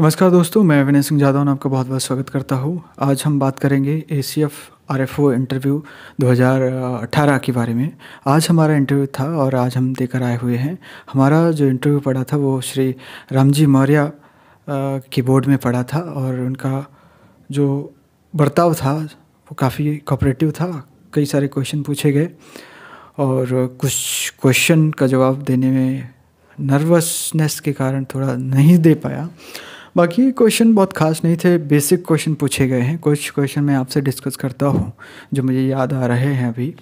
नमस्कार दोस्तों मैं विनय सिंह ने आपका बहुत बहुत स्वागत करता हूँ आज हम बात करेंगे A C F R F O interview 2018 के बारे में आज हमारा इंटरव्यू था और आज हम देकर आए हुए हैं हमारा जो इंटरव्यू पड़ा था वो श्री रामजी मौर्य की बोर्ड में पड़ा था और उनका जो बर्ताव था वो काफ़ी कॉपरेटिव था कई सारे क्वेश्चन पूछे गए और कुछ क्वेश्चन का जवाब देने में नर्वसनेस के कारण थोड़ा नहीं दे पाया बाकी क्वेश्चन बहुत खास नहीं थे बेसिक क्वेश्चन पूछे गए हैं कुछ क्वेश्चन मैं आपसे डिस्कस करता हूँ जो मुझे याद आ रहे हैं अभी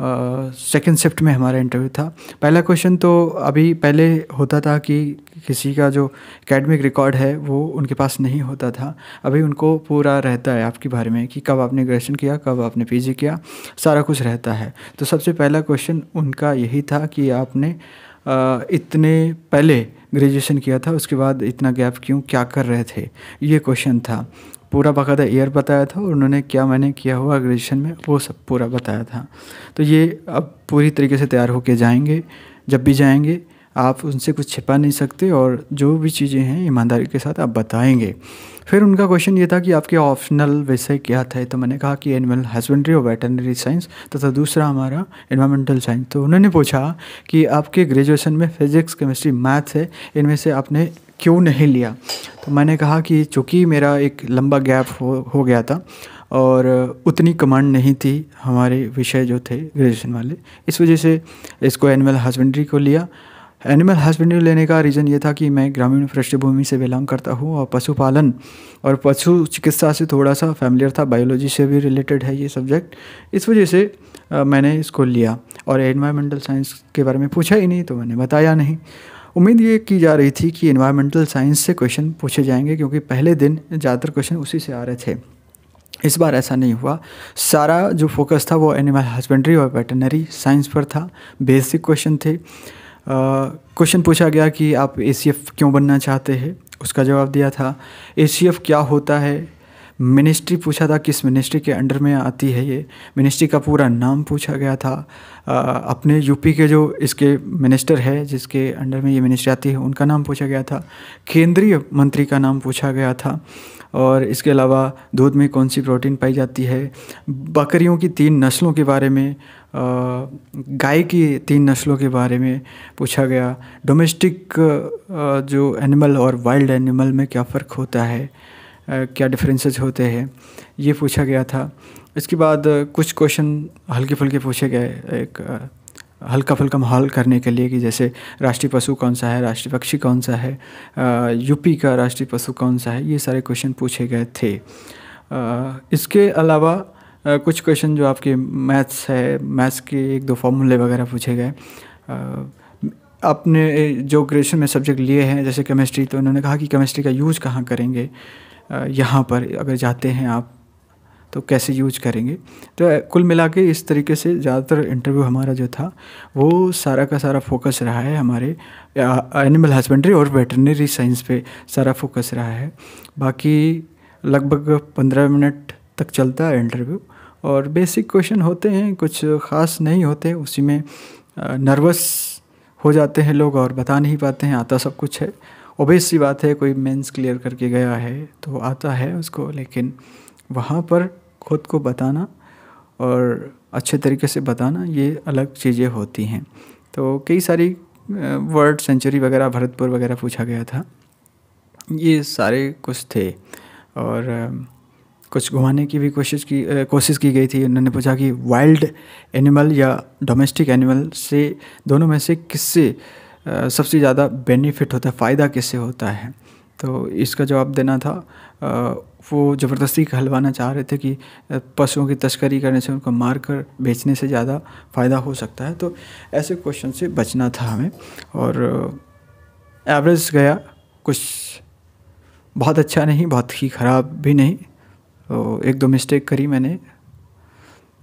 सेकेंड uh, शिफ्ट में हमारा इंटरव्यू था पहला क्वेश्चन तो अभी पहले होता था कि किसी का जो एकेडमिक रिकॉर्ड है वो उनके पास नहीं होता था अभी उनको पूरा रहता है आपके बारे में कि कब आपने ग्रेजुएशन किया कब आपने पीजी किया सारा कुछ रहता है तो सबसे पहला क्वेश्चन उनका यही था कि आपने इतने पहले ग्रेजुएशन किया था उसके बाद इतना गैप क्यों क्या कर रहे थे ये क्वेश्चन था पूरा बाकायदा ईयर बताया था और उन्होंने क्या मैंने किया हुआ ग्रेजुएशन में वो सब पूरा बताया था तो ये अब पूरी तरीके से तैयार होके जाएंगे जब भी जाएंगे आप उनसे कुछ छिपा नहीं सकते और जो भी चीज़ें हैं ईमानदारी के साथ आप बताएंगे फिर उनका क्वेश्चन ये था कि आपके ऑप्शनल विषय क्या थे तो मैंने कहा कि एनिमल हस्बेंड्री और वेटनरी साइंस तथा दूसरा हमारा इन्वामेंटल साइंस तो उन्होंने पूछा कि आपके ग्रेजुएशन में फिजिक्स केमिस्ट्री मैथ्स है इनमें से आपने क्यों नहीं लिया तो मैंने कहा कि चूँकि मेरा एक लंबा गैप हो हो गया था और उतनी कमांड नहीं थी हमारे विषय जो थे ग्रेजुएशन वाले इस वजह से इसको एनिमल हस्बेंड्री को लिया एनिमल हस्बेंड्री लेने का रीज़न ये था कि मैं ग्रामीण पृष्ठभूमि से बिलोंग करता हूँ और पशुपालन और पशु चिकित्सा से थोड़ा सा फैमिलियर था बायोलॉजी से भी रिलेटेड है ये सब्जेक्ट इस वजह से मैंने इसको लिया और एनवायरमेंटल साइंस के बारे में पूछा ही नहीं तो मैंने बताया नहीं उम्मीद ये की जा रही थी कि इन्वायरमेंटल साइंस से क्वेश्चन पूछे जाएंगे क्योंकि पहले दिन ज़्यादातर क्वेश्चन उसी से आ रहे थे इस बार ऐसा नहीं हुआ सारा जो फोकस था वो एनिमल हस्बेंड्री और वेटनरी साइंस पर था बेसिक क्वेश्चन थे क्वेश्चन पूछा गया कि आप ए क्यों बनना चाहते हैं उसका जवाब दिया था ए क्या होता है मिनिस्ट्री पूछा था किस मिनिस्ट्री के अंडर में आती है ये मिनिस्ट्री का पूरा नाम पूछा गया था आ, अपने यूपी के जो इसके मिनिस्टर है जिसके अंडर में ये मिनिस्ट्री आती है उनका नाम पूछा गया था केंद्रीय मंत्री का नाम पूछा गया था और इसके अलावा दूध में कौन सी प्रोटीन पाई जाती है बकरियों की तीन नस्लों के बारे में गाय की तीन नस्लों के बारे में पूछा गया डोमेस्टिक जो एनिमल और वाइल्ड एनिमल में क्या फ़र्क होता है क्या डिफरेंसेस होते हैं ये पूछा गया था इसके बाद कुछ क्वेश्चन हल्के फुल्के पूछे गए एक हल्का फुल्का माहौल करने के लिए कि जैसे राष्ट्रीय पशु कौन सा है राष्ट्रीय पक्षी कौन सा है यूपी का राष्ट्रीय पशु कौन सा है ये सारे क्वेश्चन पूछे गए थे इसके अलावा कुछ क्वेश्चन जो आपके मैथ्स है मैथ्स के एक दो फार्मूले वगैरह पूछे गए आपने जो ग्रेजुएशन में सब्जेक्ट लिए हैं जैसे केमिस्ट्री तो उन्होंने कहा कि केमिस्ट्री का यूज़ कहाँ करेंगे यहाँ पर अगर जाते हैं आप तो कैसे यूज करेंगे तो कुल मिला के इस तरीके से ज़्यादातर इंटरव्यू हमारा जो था वो सारा का सारा फोकस रहा है हमारे एनिमल हस्बेंड्री और वेटरनरी साइंस पे सारा फोकस रहा है बाकी लगभग पंद्रह मिनट तक चलता है इंटरव्यू और बेसिक क्वेश्चन होते हैं कुछ ख़ास नहीं होते उसी में नर्वस हो जाते हैं लोग और बता नहीं पाते हैं आता सब कुछ है ओबेस सी बात है कोई मेंस क्लियर करके गया है तो आता है उसको लेकिन वहाँ पर खुद को बताना और अच्छे तरीके से बताना ये अलग चीज़ें होती हैं तो कई सारी वर्ड सेंचुरी वगैरह भरतपुर वगैरह पूछा गया था ये सारे कुछ थे और कुछ घुमाने की भी कोशिश की कोशिश की गई थी उन्होंने पूछा कि वाइल्ड एनिमल या डोमेस्टिक एनिमल से दोनों में से किससे सबसे ज़्यादा बेनिफिट होता है फ़ायदा किससे होता है तो इसका जवाब देना था वो ज़बरदस्ती कहलवाना चाह रहे थे कि पशुओं की तस्करी करने से उनको मार कर बेचने से ज़्यादा फ़ायदा हो सकता है तो ऐसे क्वेश्चन से बचना था हमें और एवरेज गया कुछ बहुत अच्छा नहीं बहुत ही ख़राब भी नहीं तो एक दो मिस्टेक करी मैंने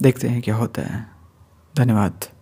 देखते हैं क्या होता है धन्यवाद